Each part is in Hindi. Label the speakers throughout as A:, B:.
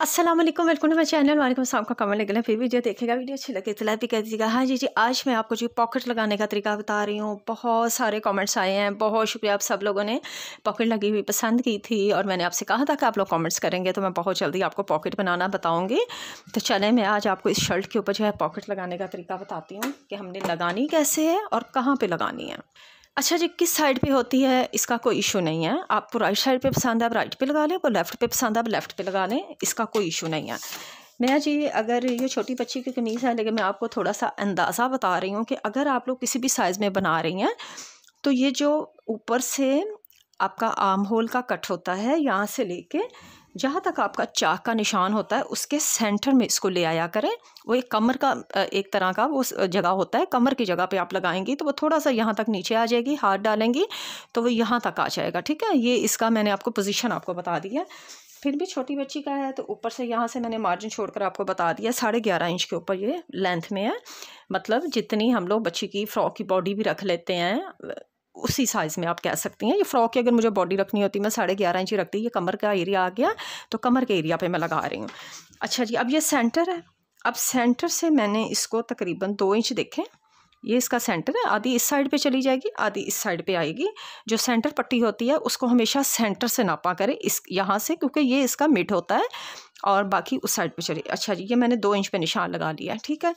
A: Aslam welcome to my channel वालेकुम साहब का कमेंट लगे फिर वीडियो देखेगा वीडियो अच्छी लगे तो लाइक भी कर दीजिएगा हाँ जी जी आज मैं आपको जो पॉकेट लगाने का तरीका बता रही हूँ बहुत सारे कमेंट्स आए हैं बहुत शुक्रिया आप सब लोगों ने पॉकेट लगी हुई पसंद की थी और मैंने आपसे कहा था कि आप लोग कॉमेंट्स करेंगे तो मैं बहुत जल्दी आपको पॉकेट बनाना बताऊँगी तो चले मैं आज आपको इस शर्ट के ऊपर जो है पॉकेट लगाने का तरीका बताती हूँ कि हमने लगानी कैसे है और कहाँ पर लगानी है अच्छा जी किस साइड पे होती है इसका कोई इशू नहीं है आपको राइट साइड पे पसंद है आप राइट पे लगा लें और लेफ़्ट पे पसंद है आप लेफ़्ट पे लगा लें इसका कोई इशू नहीं है मैं जी अगर ये छोटी बच्ची की कमीज़ है लेकिन मैं आपको थोड़ा सा अंदाज़ा बता रही हूँ कि अगर आप लोग किसी भी साइज़ में बना रही हैं तो ये जो ऊपर से आपका आम होल का कट होता है यहाँ से लेके जहाँ तक आपका चाक का निशान होता है उसके सेंटर में इसको ले आया करें वो एक कमर का एक तरह का वो जगह होता है कमर की जगह पे आप लगाएंगी तो वो थोड़ा सा यहाँ तक नीचे आ जाएगी हाथ डालेंगी तो वो यहाँ तक आ जाएगा ठीक है ये इसका मैंने आपको पोजीशन आपको बता दिया है फिर भी छोटी बच्ची का है तो ऊपर से यहाँ से मैंने मार्जिन छोड़कर आपको बता दिया साढ़े ग्यारह इंच के ऊपर ये लेंथ में है मतलब जितनी हम लोग बच्ची की फ्रॉक की बॉडी भी रख लेते हैं उसी साइज़ में आप कह सकती हैं ये फ्रॉक की अगर मुझे बॉडी रखनी होती मैं साढ़े ग्यारह इंची रखती ये कमर का एरिया आ गया तो कमर के एरिया पे मैं लगा रही हूँ अच्छा जी अब ये सेंटर है अब सेंटर से मैंने इसको तकरीबन दो इंच देखें ये इसका सेंटर है आधी इस साइड पे चली जाएगी आधी इस साइड पे आएगी जो सेंटर पट्टी होती है उसको हमेशा सेंटर से नापा करें इस यहाँ से क्योंकि ये इसका मिड होता है और बाकी उस साइड पे चले अच्छा जी ये मैंने दो इंच पे निशान लगा लिया है ठीक है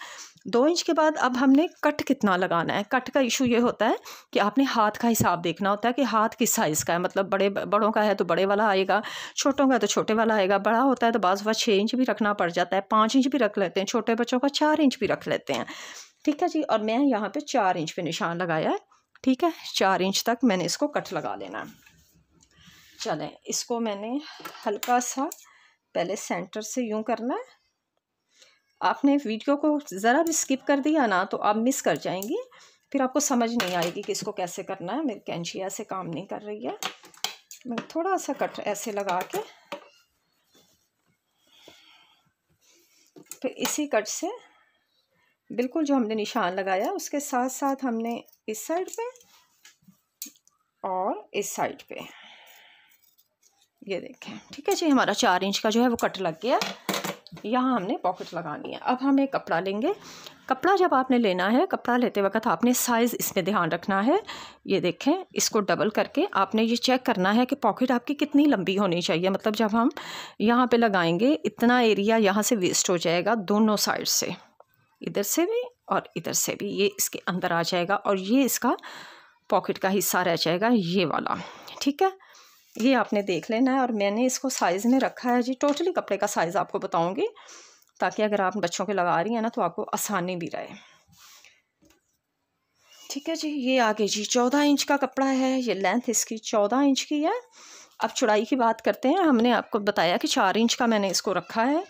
A: दो इंच के बाद अब हमने कट कितना लगाना है कट का इशू ये होता है कि आपने हाथ का हिसाब देखना होता है कि हाथ किस साइज़ का है मतलब बड़े बड़ों का है तो बड़े वाला आएगा छोटों का है तो छोटे वाला आएगा बड़ा होता है तो बाज़ बार छः इंच भी रखना पड़ जाता है पाँच इंच भी रख लेते हैं छोटे बच्चों का चार इंच भी रख लेते हैं ठीक है जी और मैं यहाँ पर चार इंच पर निशान लगाया है ठीक है चार इंच तक मैंने इसको कट लगा लेना है चलें इसको मैंने हल्का सा पहले सेंटर से यूँ करना है आपने वीडियो को ज़रा भी स्किप कर दिया ना तो आप मिस कर जाएंगी फिर आपको समझ नहीं आएगी कि इसको कैसे करना है मेरी कैंची ऐसे काम नहीं कर रही है मैं थोड़ा सा कट ऐसे लगा के फिर इसी कट से बिल्कुल जो हमने निशान लगाया उसके साथ साथ हमने इस साइड पे और इस साइड पे ये देखें ठीक है जी हमारा चार इंच का जो है वो कट लग गया यहाँ हमने पॉकेट लगानी है अब हम एक कपड़ा लेंगे कपड़ा जब आपने लेना है कपड़ा लेते वक्त आपने साइज़ इसमें ध्यान रखना है ये देखें इसको डबल करके आपने ये चेक करना है कि पॉकेट आपकी कितनी लंबी होनी चाहिए मतलब जब हम यहाँ पे लगाएंगे इतना एरिया यहाँ से वेस्ट हो जाएगा दोनों साइड से इधर से भी और इधर से भी ये इसके अंदर आ जाएगा और ये इसका पॉकेट का हिस्सा रह जाएगा ये वाला ठीक है ये आपने देख लेना है और मैंने इसको साइज़ में रखा है जी टोटली कपड़े का साइज़ आपको बताऊँगी ताकि अगर आप बच्चों के लगा रही हैं ना तो आपको आसानी भी रहे ठीक है जी ये आगे जी चौदह इंच का कपड़ा है ये लेंथ इसकी चौदह इंच की है अब चौड़ाई की बात करते हैं हमने आपको बताया कि चार इंच का मैंने इसको रखा है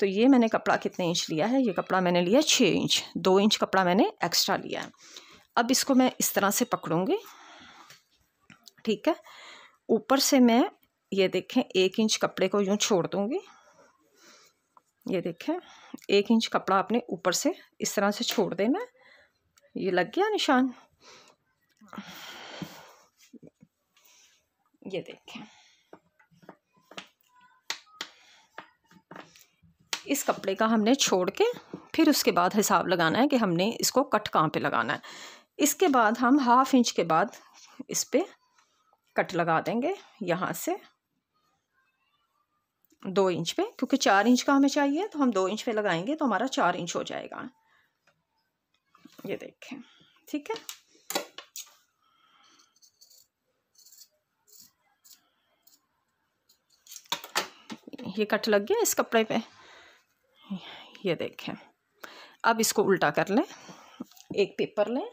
A: तो ये मैंने कपड़ा कितने इंच लिया है ये कपड़ा मैंने लिया छः इंच दो इंच कपड़ा मैंने एक्स्ट्रा लिया है अब इसको मैं इस तरह से पकड़ूँगी ठीक है ऊपर से मैं ये देखें एक इंच कपड़े को यूँ छोड़ दूँगी ये देखें एक इंच कपड़ा आपने ऊपर से इस तरह से छोड़ देना ये लग गया निशान ये देखें इस कपड़े का हमने छोड़ के फिर उसके बाद हिसाब लगाना है कि हमने इसको कट कहाँ पे लगाना है इसके बाद हम हाफ इंच के बाद इस पर कट लगा देंगे यहाँ से दो इंच पे क्योंकि चार इंच का हमें चाहिए तो हम दो इंच पे लगाएंगे तो हमारा चार इंच हो जाएगा ये देखें ठीक है ये कट लग गया इस कपड़े पे ये देखें अब इसको उल्टा कर लें एक पेपर लें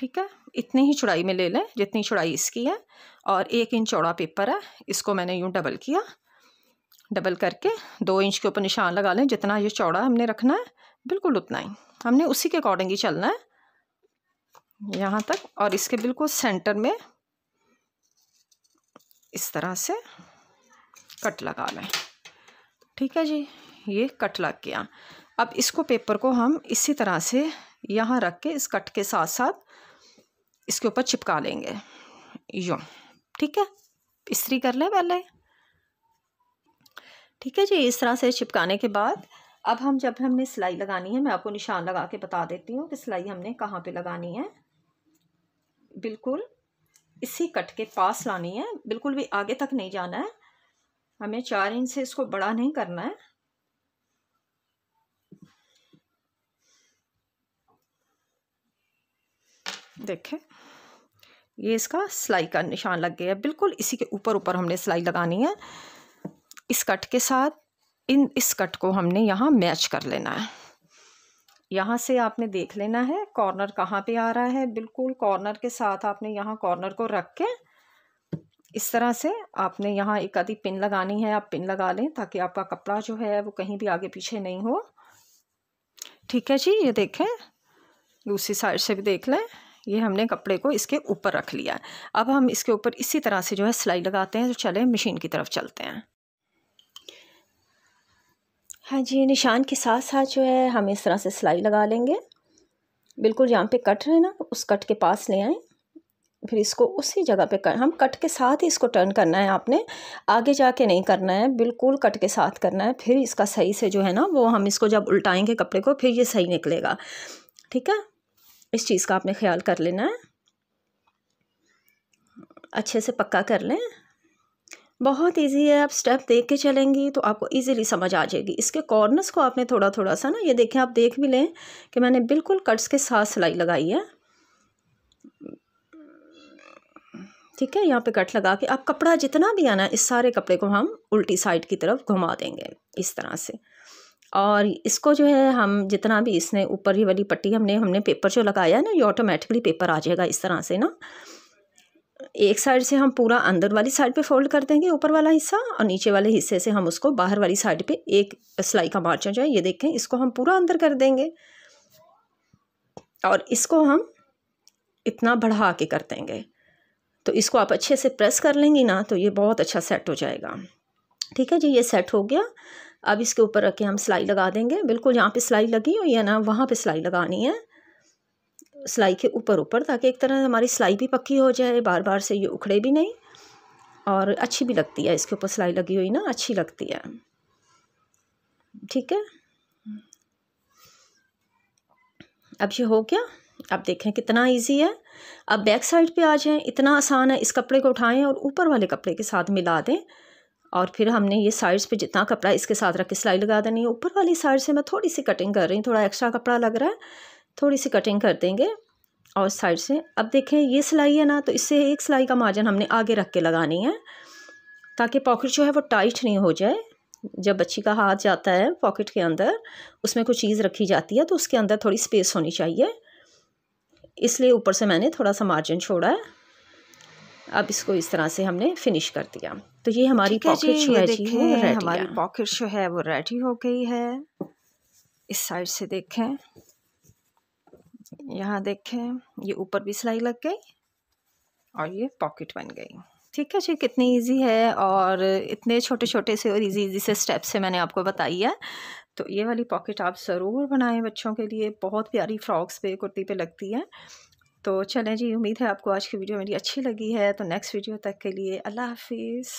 A: ठीक है इतनी ही चौड़ाई में ले लें जितनी चौड़ाई इसकी है और एक इंच चौड़ा पेपर है इसको मैंने यूँ डबल किया डबल करके दो इंच के ऊपर निशान लगा लें जितना ये चौड़ा हमने रखना है बिल्कुल उतना ही हमने उसी के अकॉर्डिंग ही चलना है यहाँ तक और इसके बिल्कुल सेंटर में इस तरह से कट लगा लें ठीक है जी ये कट लग गया अब इसको पेपर को हम इसी तरह से यहाँ रख के इस कट के साथ साथ इसके ऊपर चिपका लेंगे यूँ ठीक है इसी कर लें पहले ठीक है जी इस तरह से चिपकाने के बाद अब हम जब हमने सिलाई लगानी है मैं आपको निशान लगा के बता देती हूँ कि सिलाई हमने कहाँ पे लगानी है बिल्कुल इसी कट के पास लानी है बिल्कुल भी आगे तक नहीं जाना है हमें चार इंच से इसको बड़ा नहीं करना है देखें ये इसका सिलाई का निशान लग गया है बिल्कुल इसी के ऊपर ऊपर हमने सिलाई लगानी है इस कट के साथ इन इस कट को हमने यहाँ मैच कर लेना है यहाँ से आपने देख लेना है कॉर्नर कहाँ पे आ रहा है बिल्कुल कॉर्नर के साथ आपने यहाँ कॉर्नर को रख के इस तरह से आपने यहाँ एक आधी पिन लगानी है आप पिन लगा लें ताकि आपका कपड़ा जो है वो कहीं भी आगे पीछे नहीं हो ठीक है जी ये देखें दूसरी साइड से भी देख लें ये हमने कपड़े को इसके ऊपर रख लिया है अब हम इसके ऊपर इसी तरह से जो है सिलाई लगाते हैं तो चले मशीन की तरफ चलते हैं हाँ जी निशान के साथ साथ जो है हम इस तरह से सिलाई लगा लेंगे बिल्कुल जहाँ पे कट रहे ना उस कट के पास ले आएँ फिर इसको उसी जगह पे कर हम कट के साथ ही इसको टर्न करना है आपने आगे जाके नहीं करना है बिल्कुल कट के साथ करना है फिर इसका सही से जो है ना वो हम इसको जब उल्टाएंगे कपड़े को फिर ये सही निकलेगा ठीक है इस चीज़ का आपने ख्याल कर लेना है अच्छे से पक्का कर लें बहुत इजी है आप स्टेप देख के चलेंगी तो आपको इजीली समझ आ जाएगी इसके कॉर्नर्स को आपने थोड़ा थोड़ा सा ना ये देखें आप देख भी लें कि मैंने बिल्कुल कट्स के साथ सिलाई लगाई है ठीक है यहाँ पे कट लगा के आप कपड़ा जितना भी आना है इस सारे कपड़े को हम उल्टी साइड की तरफ घुमा देंगे इस तरह से और इसको जो है हम जितना भी इसने ऊपर ही वाली पट्टी हमने हमने पेपर जो लगाया है ना ये ऑटोमेटिकली पेपर आ जाएगा इस तरह से ना एक साइड से हम पूरा अंदर वाली साइड पे फोल्ड कर देंगे ऊपर वाला हिस्सा और नीचे वाले हिस्से से हम उसको बाहर वाली साइड पे एक सिलाई का मार्चन जो है ये देखें इसको हम पूरा अंदर कर देंगे और इसको हम इतना बढ़ा के कर देंगे तो इसको आप अच्छे से प्रेस कर लेंगी ना तो ये बहुत अच्छा सेट हो जाएगा ठीक है जी ये सेट हो गया अब इसके ऊपर रख के हम सिलाई लगा देंगे बिल्कुल यहाँ पे सिलाई लगी हुई है ना वहाँ पे सिलाई लगानी है सिलाई के ऊपर ऊपर ताकि एक तरह हमारी सिलाई भी पक्की हो जाए बार बार से ये उखड़े भी नहीं और अच्छी भी लगती है इसके ऊपर सिलाई लगी हुई ना अच्छी लगती है ठीक है अब ये हो गया अब देखें कितना इजी है अब बैक साइड पे आ जाएं इतना आसान है इस कपड़े को उठाएं और ऊपर वाले कपड़े के साथ मिला दें और फिर हमने ये साइड्स पे जितना कपड़ा इसके साथ रख के सिलाई लगा देनी है ऊपर वाली साइड से मैं थोड़ी सी कटिंग कर रही हूँ थोड़ा एक्स्ट्रा कपड़ा लग रहा है थोड़ी सी कटिंग कर देंगे और साइड से अब देखें ये सिलाई है ना तो इससे एक सिलाई का मार्जिन हमने आगे रख के लगानी है ताकि पॉकेट जो है वो टाइट नहीं हो जाए जब बच्ची का हाथ जाता है पॉकेट के अंदर उसमें कोई चीज़ रखी जाती है तो उसके अंदर थोड़ी स्पेस होनी चाहिए इसलिए ऊपर से मैंने थोड़ा सा मार्जिन छोड़ा है अब इसको इस तरह से हमने फिनिश कर दिया तो ये हमारी पॉकेट जो है जी वो हमारी पॉकेट जो है वो रेडी हो गई है इस साइड से देखें यहाँ देखें ये ऊपर भी सिलाई लग गई और ये पॉकेट बन गई ठीक है जी कितनी इजी है और इतने छोटे छोटे से और इजी इजी से स्टेप से मैंने आपको बताई है तो ये वाली पॉकेट आप ज़रूर बनाएं बच्चों के लिए बहुत प्यारी फ्रॉक्स पे कुर्ती पे लगती है तो चलें जी उम्मीद है आपको आज की वीडियो मेरी अच्छी लगी है तो नेक्स्ट वीडियो तक के लिए अल्लाह हाफिज़